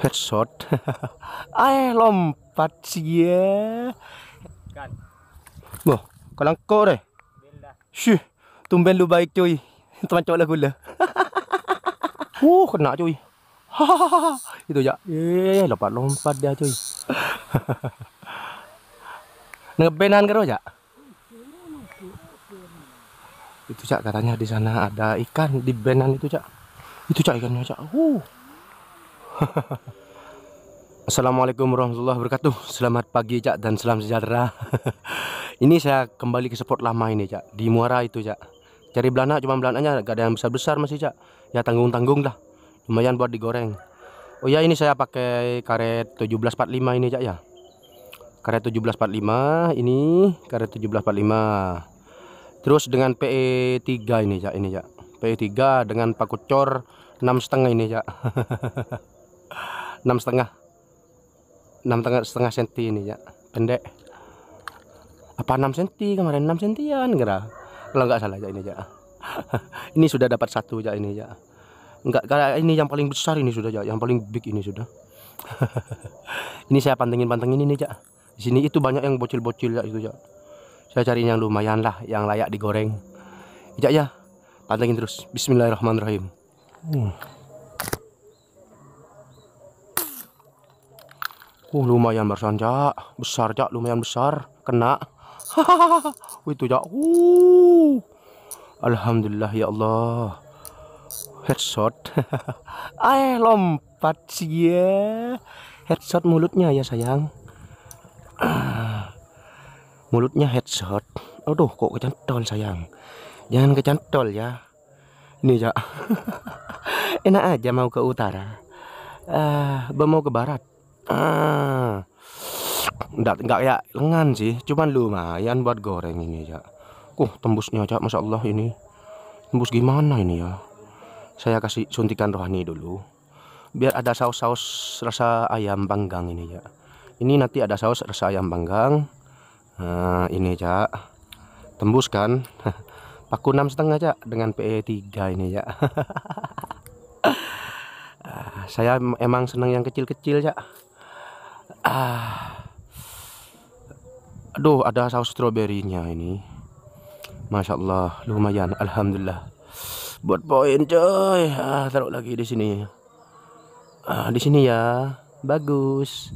headshot eh lompat sih ya kan wah kalang kau deh Syuh, tumben lu baik cuy. Teman cowok lah gula. uh, kena cuy. itu ya. Eh, lompat-lompat dia cuy. Ngebenan kau ya? Itu cak katanya di sana ada ikan di benan itu cak. Itu cak ikannya cak. Uh. Assalamualaikum warahmatullahi wabarakatuh Selamat pagi Cak dan salam sejahtera Ini saya kembali ke spot lama ini Cak Di muara itu Cak Cari belanak cuma belanaknya gak ada yang besar-besar masih Cak Ya tanggung-tanggung lah Lumayan buat digoreng Oh ya ini saya pakai karet 1745 ini Cak ya Karet 1745 Ini karet 1745 Terus dengan PE3 ini Cak ini Cak PE3 dengan pakucor cor 6,5 ini Cak enam setengah enam setengah setengah senti ini ya pendek apa enam senti kemarin enam sentian kira kalau nggak salah ya ini ya ini sudah dapat satu ya ini ya nggak kayak ini yang paling besar ini sudah ya yang paling big ini sudah ini saya pantengin pantengin ini ya di sini itu banyak yang bocil-bocil ya itu ya saya cari yang lumayan lah yang layak digoreng ya ya pantengin terus Bismillahirrahmanirrahim hmm. Uh, lumayan barusan cak, besar cak, lumayan besar, kena. Hahaha, itu cak. Uh, alhamdulillah ya Allah. Headshot. eh lompat sih ya. Headshot mulutnya ya sayang. mulutnya headshot. Aduh, kok kecantol sayang. Jangan kecantol ya. Ini cak. Enak aja mau ke utara. Eh, uh, mau ke barat ah enggak enggak ya lengan sih cuman lumayan buat goreng ini ya uh tembusnya cak masya Allah ini tembus gimana ini ya saya kasih suntikan rohani dulu biar ada saus-saus rasa ayam panggang ini ya ini nanti ada saus rasa ayam panggang nah, ini cak tembus kan paku enam setengah cak dengan PE 3 ini ya ah, saya emang senang yang kecil-kecil cak ah aduh ada saus stroberinya ini masya Allah lumayan alhamdulillah buat poin coy ah, taruh lagi di sini ah, di sini ya bagus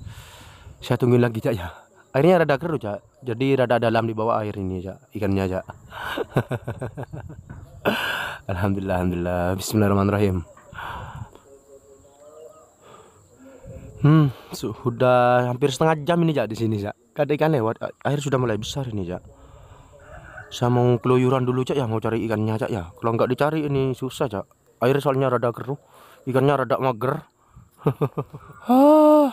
saya tungguin lagi cak ya Akhirnya rada keruh cak jadi rada dalam di bawah air ini cak ikannya cak alhamdulillah alhamdulillah Bismillahirrahmanirrahim Hmm, sudah hampir setengah jam ini Jak di sini, Jak. Kada ikan lewat, air sudah mulai besar ini, Jak. Saya mau keluyuran dulu, cak ya mau cari ikannya, cak ya. Kalau nggak dicari ini susah, cak. Air soalnya rada keruh, ikannya rada mager. Ah.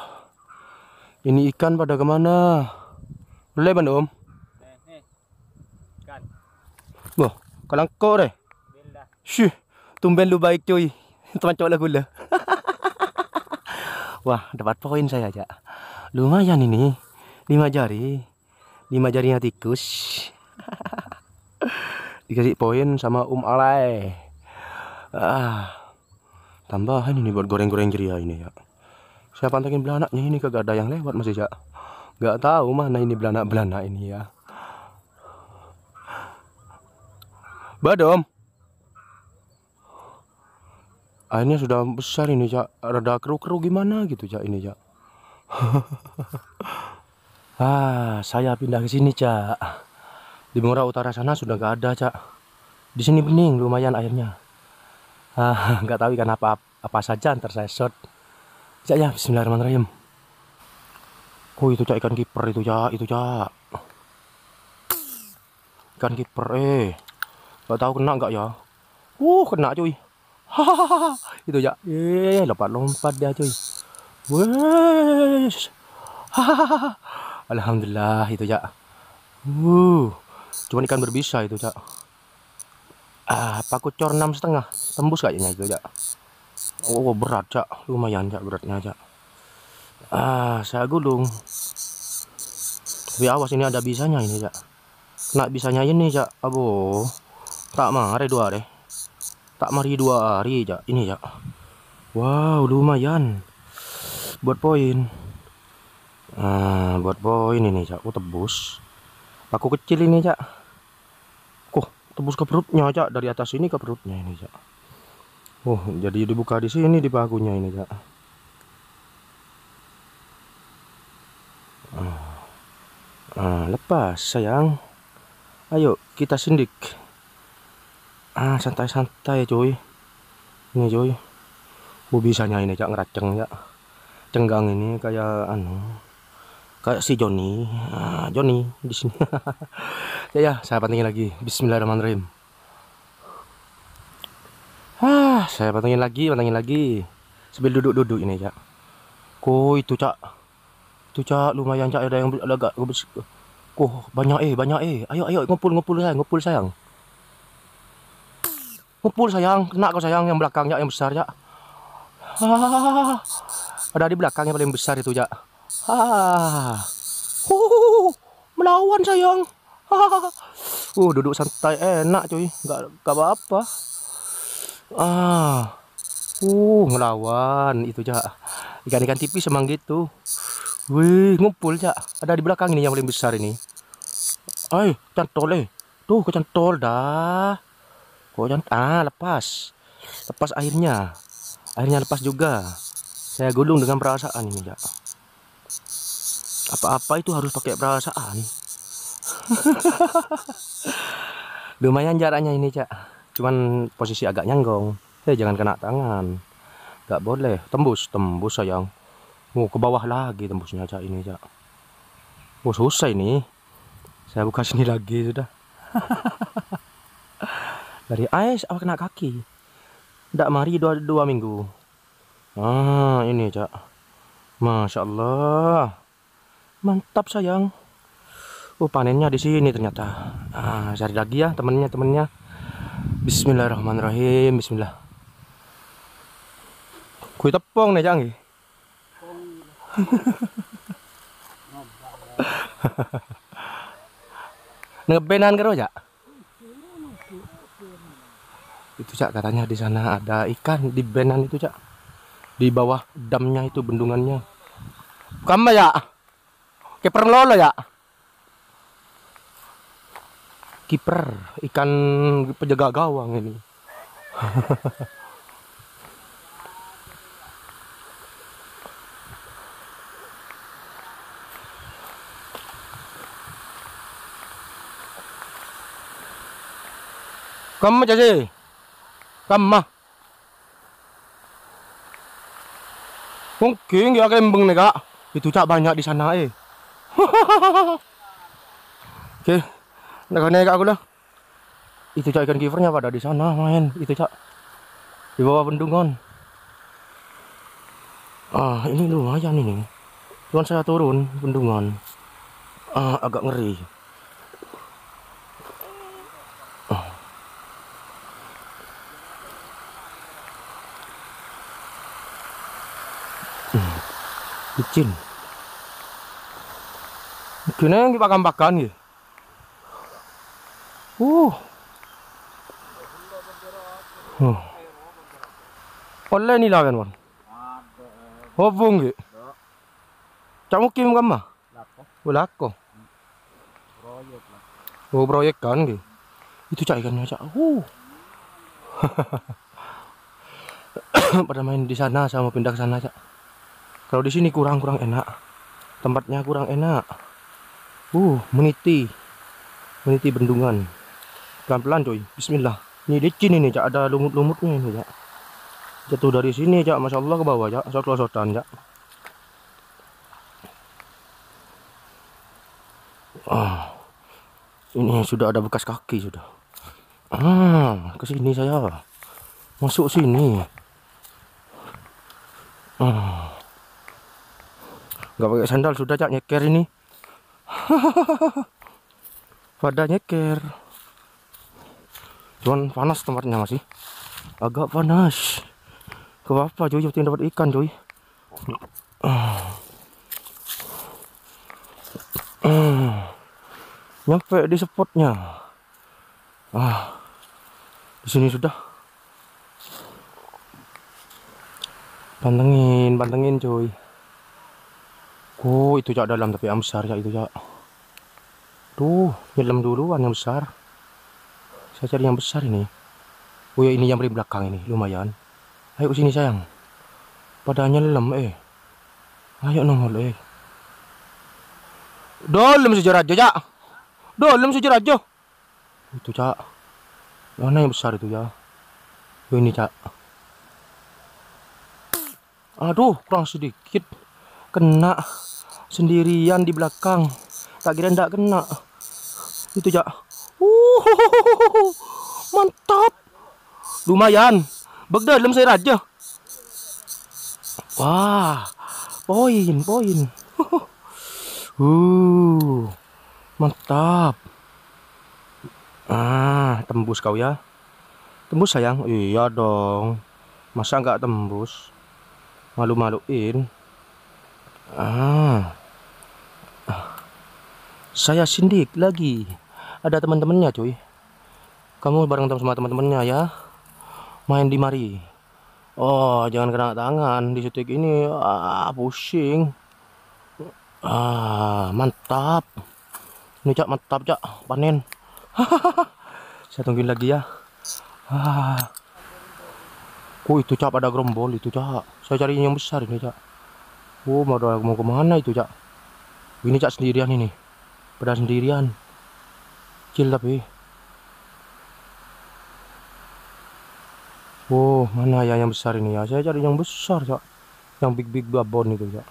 ini ikan pada kemana? Boleh Bang, Om? Wah, kalangkok deh. Shh, tumben lu baik cuy. Teman cowok lah gula. Wah, dapat poin saya aja. Lumayan ini. 5 jari. 5 jarinya tikus. Dikasih poin sama Um Alay. Ah. Tambahan ini buat goreng-goreng ceria ini ya. Saya pantengin belanaknya ini kagak ada yang lewat masih ya. Gak tahu mana ini belanak-belanak ini ya. Badom airnya sudah besar ini cak rada keruh-keruh gimana gitu cak ini cak ah saya pindah ke sini cak di Muara Utara sana sudah gak ada cak di sini bening lumayan airnya ah nggak tahu ikan apa apa saja ntar saya shot cak ya Bismillahirrahmanirrahim oh itu cak ikan kiper itu cak itu cak ikan kiper eh nggak tahu kena nggak ya uh kena cuy itu ya. Eh, lompat-lompat dia cuy. Wesh. Alhamdulillah itu ya. Uh. cuma ikan berbisa itu ya. Ah, paku cor enam setengah. Tembus kayaknya itu ya. Oh, berat ya. Lumayan ya beratnya ya. Ah, saya gulung. Tapi awas ini ada bisanya ini ya. Kena bisanya ini ya. Abo. Tak hari dua deh tak mari dua hari ya ini ya wow lumayan buat poin nah, buat poin ini ya aku tebus aku kecil ini ya kok tebus ke perutnya ya dari atas ini ke perutnya ini ya Oh jadi dibuka di sini di pagunya ini ya Nah, lepas sayang. Ayo kita sindik ah santai-santai cuy ini cuy oh, bisanya ini cak ngeraceng ya cenggang ini kayak anu kayak si Joni ah, Joni di sini ya ya saya pantengin lagi Bismillahirrahmanirrahim ah saya pantengin lagi pantengin lagi sambil duduk-duduk ini cak koi itu cak itu cak lumayan cak ada yang agak kok banyak eh banyak eh ayo ayo ngumpul ngumpul sayang ngumpul sayang ngumpul sayang, kena kau sayang yang belakangnya yang besar ya. Ah, ada di belakang yang paling besar itu ya. Ah, uh, melawan sayang. Ah, uh, duduk santai enak cuy, nggak nggak apa-apa. Ah, uh, melawan itu ya. Ikan-ikan tipis emang gitu. Wih, ngumpul ya. Ada di belakang ini yang paling besar ini. Ay, cantol eh. Tuh, kecantol dah. Goyang. Kan, ah, lepas. Lepas airnya. Airnya lepas juga. Saya gulung dengan perasaan ini, ya. Apa-apa itu harus pakai perasaan. Lumayan jaraknya ini, Cak. Cuman posisi agak nyanggong. Eh, jangan kena tangan. Gak boleh. Tembus, tembus sayang. Mau oh, ke bawah lagi tembusnya, Cak ini, Cak. Oh, susah ini. Saya buka sini lagi sudah. dari ais awak kena kaki ndak mari dua, dua minggu ah ini cak Masya Allah mantap sayang oh panennya di sini ternyata ah cari lagi ya temennya temennya Bismillahirrahmanirrahim Bismillah kui tepung nih canggih ngebenan karo ya itu cak katanya di sana ada ikan di benan itu cak di bawah damnya itu bendungannya kamu ya kiper lolo ya kiper ikan penjaga gawang ini kamu jadi kamma mungkin ya kembang nih kak itu cak banyak di sana eh oke nah kak aku dah itu cak ikan kivernya pada di sana main itu cak di bawah bendungan ah ini lumayan ini tuan saya turun bendungan ah agak ngeri kecil. Gini yang kita kampakan ya. Uh. Oleh ni kan, man. Hobung oh, ya. Cak mukim kan mah? Belako. Oh proyek oh, kan ya. Itu cak ikannya cak. Uh. Pada main di sana sama pindah ke sana cak kalau di sini kurang-kurang enak tempatnya kurang enak uh meniti meniti bendungan pelan-pelan coy bismillah ini licin ini cak ada lumut-lumutnya ini cak jatuh dari sini cak masya Allah ke bawah cak sotol sotan cak ah ini sudah ada bekas kaki sudah ah ke sini saya masuk sini ah gak pakai sandal sudah cak nyeker ini pada nyeker cuman panas tempatnya masih agak panas ke apa cuy penting dapat ikan cuy nyampe di spotnya ah di sini sudah pantengin pantengin cuy Oh, itu cak dalam tapi yang besar cak itu cak. Tuh, nyelam duluan yang besar. Saya cari yang besar ini. Oh ya ini yang dari belakang ini, lumayan. Ayo sini sayang. Pada nyelam eh. Ayo nongol eh. Dolem sejarah aja cak. Dolem sejarah aja. Itu cak. Mana yang besar itu ya? Oh, ini cak. Aduh, kurang sedikit kena sendirian di belakang tak kira ndak kena itu jak uh mantap lumayan begda dalam saya raja wah poin poin uh mantap ah tembus kau ya tembus sayang iya dong masa nggak tembus malu-maluin Ah. Saya sindik lagi. Ada teman-temannya, cuy. Kamu bareng sama teman-temannya ya. Main di mari. Oh, jangan kena tangan di situ ini. Ah, pusing. Ah, mantap. Ini cak mantap cak panen. Saya tungguin lagi ya. Ah. Oh, itu cak ada gerombol itu cak. Saya cari yang besar ini cak. Oh, mau mau kemana itu, Cak? Ini Cak sendirian ini. Pada sendirian. Kecil tapi. Oh, mana ya yang besar ini ya? Saya cari yang besar, Cak. Yang big-big babon itu, Cak.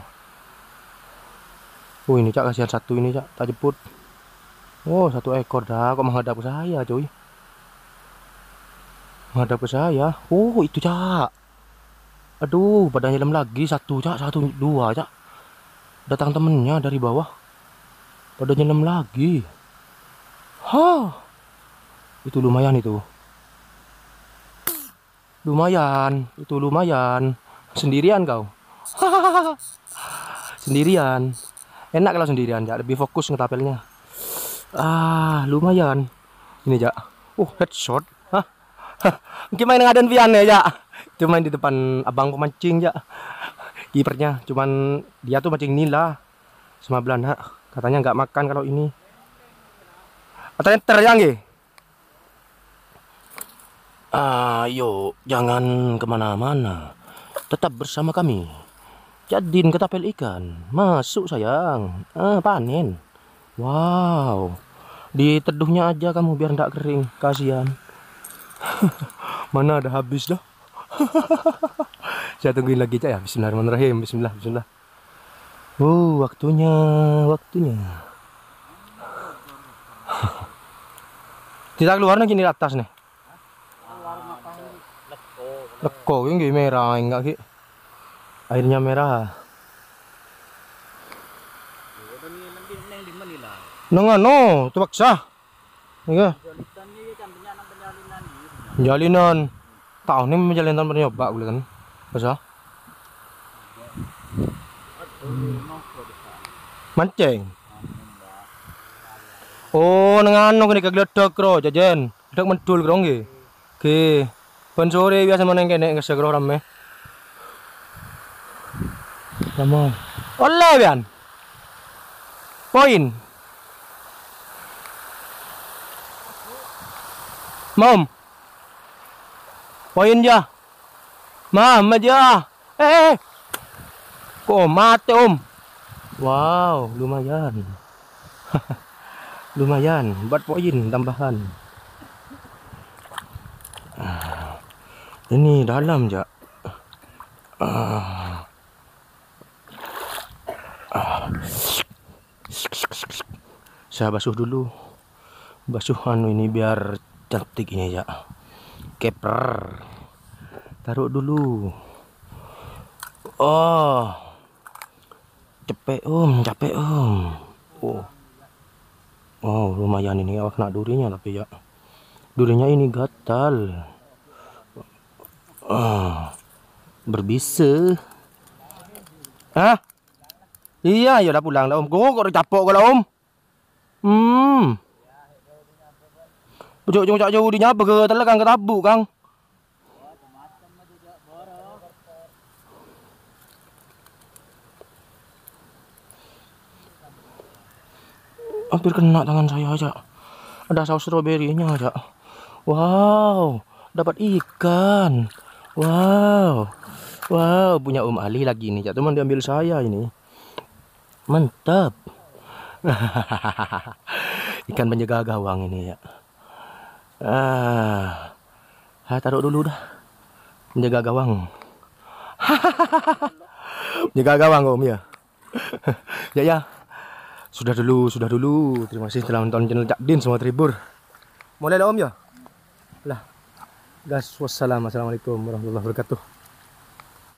Oh, ini Cak kasihan satu ini, Cak. Tak jemput. Oh, satu ekor dah kok menghadap ke saya, cuy. Menghadap ke saya. Oh, itu, Cak aduh pada helm lagi satu cak satu dua cak datang temennya dari bawah pada nyelam lagi ha itu lumayan itu lumayan itu lumayan sendirian kau sendirian enak kalau sendirian ya lebih fokus ngetapelnya ah lumayan ini ya. uh headshot hah gimana ngadain pian ya ya? cuman di depan abang pemancing ya. Kipernya cuman dia tuh mancing nila sama Belanda. Katanya nggak makan kalau ini. Katanya terang ya. Ayo, ah, jangan kemana-mana. Tetap bersama kami. Jadin ketapel ikan. Masuk sayang. Ah, panen. Wow. di teduhnya aja kamu biar ndak kering. Kasihan. Mana ada habis dah. saya tungguin lagi cak ya Bismillahirrahmanirrahim Bismillah Bismillah oh waktunya waktunya kita keluar nih di atas nih leko ini merah enggak sih airnya merah Nengah anu, no, terpaksa. Nengah. Iya. Jalinan tahun ini tanpa nyoba boleh kan bisa mancing oh nengan nih ini kagledok kro jajan gedok mendul kro nggih pensuri sore biasa meneng kene ngasih kro rame sama ya, Oleh, Bian. Poin. Mom. Poin dia. mah dia. Eh. eh. Kok mati om? Wow, lumayan. lumayan, buat poin tambahan. Ini dalam je. Saya basuh dulu. basuhan ini biar cantik ini ya keper taruh dulu oh capek om capek om oh oh lumayan ini ya kena durinya tapi ya durinya ini gatal oh, berbisa ah Iya, ya udah pulang lah om. Kok kok capok kalau om? Hmm jok jok jok jauh nyapa ke telak kang ketabu kang. Hampir kena tangan saya aja. Ada saus stroberinya aja. Wow, dapat ikan. Wow. Wow, punya Om Ali lagi ini Cak teman diambil saya ini. Mantap. Ikan penjaga gawang ini ya. Ah, ah taruh dulu dah. Menjaga gawang. Menjaga gawang Om ya. ya ya. Sudah dulu, sudah dulu. Terima kasih telah menonton channel Jakdin semua tribur. Mulai dah Om ya. Lah. Gas wassalam. Assalamualaikum warahmatullahi wabarakatuh.